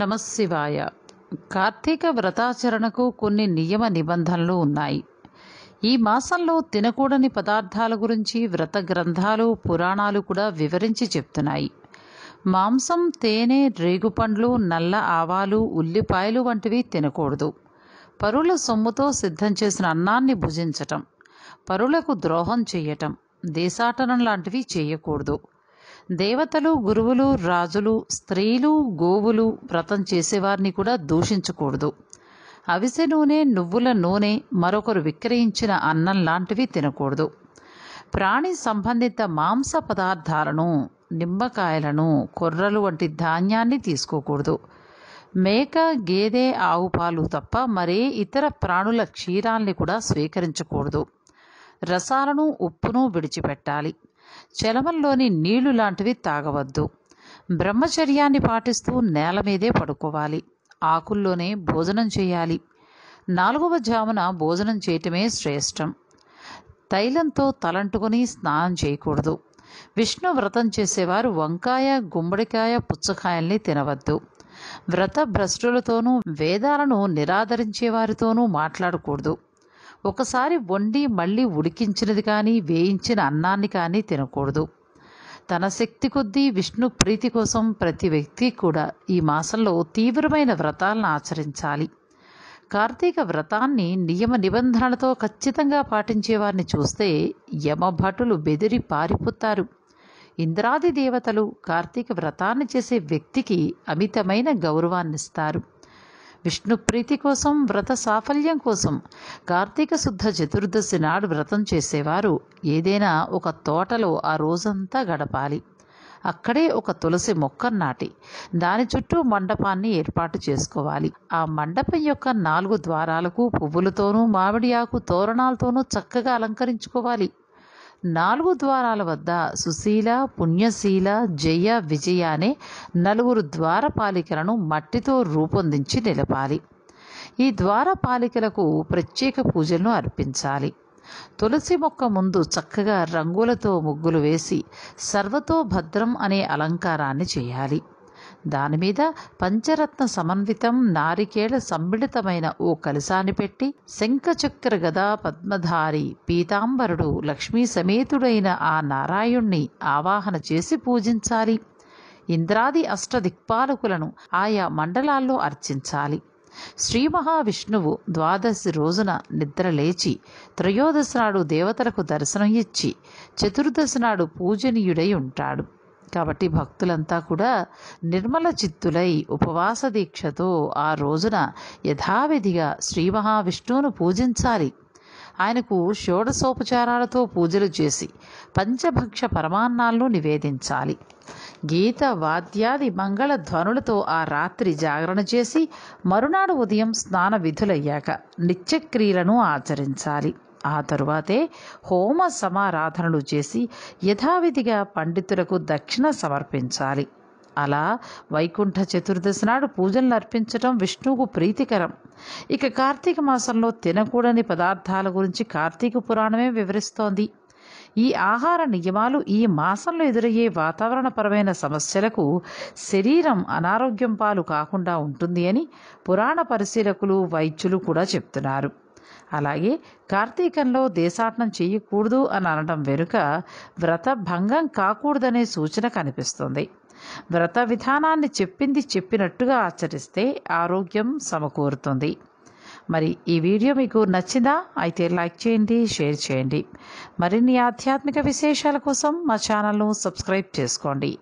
నమశివాయ కార్తీక వ్రతాచరణకు కొన్ని నియమ నిబంధనలు ఉన్నాయి ఈ మాసంలో తినకూడని పదార్థాల గురించి వ్రత గ్రంథాలు పురాణాలు కూడా వివరించి చెప్తున్నాయి మాంసం తేనె రేగుపండ్లు నల్ల ఆవాలు ఉల్లిపాయలు వంటివి తినకూడదు పరుల సొమ్ముతో సిద్ధం చేసిన అన్నాన్ని భుజించటం పరులకు ద్రోహం చేయటం దేశాటనం లాంటివి చేయకూడదు దేవతలు గురువులు రాజులు స్త్రీలు గోవులు వ్రతం చేసేవారిని కూడా దూషించకూడదు అవిసె నూనె నువ్వుల నూనె మరొకరు విక్రయించిన అన్నం లాంటివి తినకూడదు ప్రాణి సంబంధిత మాంస పదార్థాలను నిమ్మకాయలను కొర్రలు వంటి ధాన్యాన్ని తీసుకోకూడదు మేక గేదె ఆవు పాలు తప్ప మరే ఇతర ప్రాణుల క్షీరాల్ని కూడా స్వీకరించకూడదు రసాలను ఉప్పును విడిచిపెట్టాలి చలమంలోని నీళ్లు లాంటివి తాగవద్దు బ్రహ్మచర్యాన్ని పాటిస్తూ నేల మీదే పడుకోవాలి ఆకుల్లోనే భోజనం చేయాలి నాలుగవ జామున భోజనం చేయటమే శ్రేష్టం తైలంతో తలంటుకొని స్నానం చేయకూడదు విష్ణు వ్రతం చేసేవారు వంకాయ గుమ్మడికాయ పుచ్చకాయల్ని తినవద్దు వ్రత భ్రష్టులతోనూ వేదాలను నిరాదరించే వారితోనూ మాట్లాడకూడదు ఒకసారి వండి మళ్ళీ ఉడికించినది కానీ వేయించిన అన్నాన్ని కానీ తినకూడదు తన శక్తి కొద్దీ విష్ణు ప్రీతి కోసం ప్రతి వ్యక్తి కూడా ఈ మాసంలో తీవ్రమైన వ్రతాలను ఆచరించాలి కార్తీక వ్రతాన్ని నియమ నిబంధనలతో ఖచ్చితంగా పాటించేవారిని చూస్తే యమభటులు బెదిరి పారిపోతారు ఇంద్రాది దేవతలు కార్తీక వ్రతాన్ని చేసే వ్యక్తికి అమితమైన గౌరవాన్నిస్తారు విష్ణు ప్రీతి కోసం వ్రత సాఫల్యం కోసం కార్తీక శుద్ధ చతుర్దశి నాడు వ్రతం చేసేవారు ఏదైనా ఒక తోటలో ఆ రోజంతా గడపాలి అక్కడే ఒక తులసి మొక్క నాటి దాని చుట్టూ మండపాన్ని ఏర్పాటు చేసుకోవాలి ఆ మండపం యొక్క నాలుగు ద్వారాలకు పువ్వులతోనూ మామిడి ఆకు తోరణాలతోనూ చక్కగా అలంకరించుకోవాలి నాలుగు ద్వారాల వద్ద సుశీల పుణ్యశీల జయ విజయ అనే నలుగురు ద్వారపాలికలను మట్టితో రూపొందించి నిలపాలి ఈ ద్వారపాలికలకు ప్రత్యేక పూజలను అర్పించాలి తులసి మొక్క ముందు చక్కగా రంగులతో ముగ్గులు వేసి సర్వతో భద్రం అనే అలంకారాన్ని చేయాలి దానిమీద పంచరత్న సమన్వితం నారికేళ సమ్మిళితమైన ఓ కలశాన్ని పెట్టి శంఖచక్ర గదా పద్మధారి పీతాంబరుడు లక్ష్మీ సమేతుడైన ఆ నారాయణ్ణి ఆవాహన చేసి పూజించాలి ఇంద్రాది అష్టదిక్పాలకులను ఆయా మండలాల్లో అర్చించాలి శ్రీ మహావిష్ణువు ద్వాదశి రోజున నిద్రలేచి త్రయోదశి నాడు దేవతలకు దర్శనం ఇచ్చి చతుర్దశి నాడు పూజనీయుడై ఉంటాడు కాబట్టి భక్తులంతా కూడా నిర్మల చిత్తులై ఉపవాస దీక్షతో ఆ రోజున యథావిధిగా శ్రీ మహావిష్ణువును పూజించాలి ఆయనకు షోడశోపచారాలతో పూజలు చేసి పంచభక్ష పరమాన్నాలను నివేదించాలి గీత వాద్యాది మంగళ ధ్వనులతో ఆ రాత్రి జాగరణ చేసి మరునాడు ఉదయం స్నాన విధులయ్యాక నిత్యక్రియలను ఆచరించాలి ఆ తరువాతే హోమ సమారాధనలు చేసి యథావిధిగా పండితులకు దక్షిణ సమర్పించాలి అలా వైకుంఠ చతుర్దశి నాడు పూజలను అర్పించటం విష్ణువుకు ప్రీతికరం ఇక కార్తీక మాసంలో తినకూడని పదార్థాల గురించి కార్తీక పురాణమే వివరిస్తోంది ఈ ఆహార నియమాలు ఈ మాసంలో ఎదురయ్యే వాతావరణపరమైన సమస్యలకు శరీరం అనారోగ్యం పాలు కాకుండా ఉంటుంది అని పురాణ పరిశీలకులు వైద్యులు కూడా చెప్తున్నారు అలాగే కార్తీకంలో దేశాటనం చేయకూడదు అని అనడం వెనుక వ్రత భంగం కాకూడదనే సూచన కనిపిస్తుంది వ్రత విధానాన్ని చెప్పింది చెప్పినట్టుగా ఆచరిస్తే ఆరోగ్యం సమకూరుతుంది మరి ఈ వీడియో మీకు నచ్చిందా అయితే లైక్ చేయండి షేర్ చేయండి మరిన్ని ఆధ్యాత్మిక విశేషాల కోసం మా ఛానల్ను సబ్స్క్రైబ్ చేసుకోండి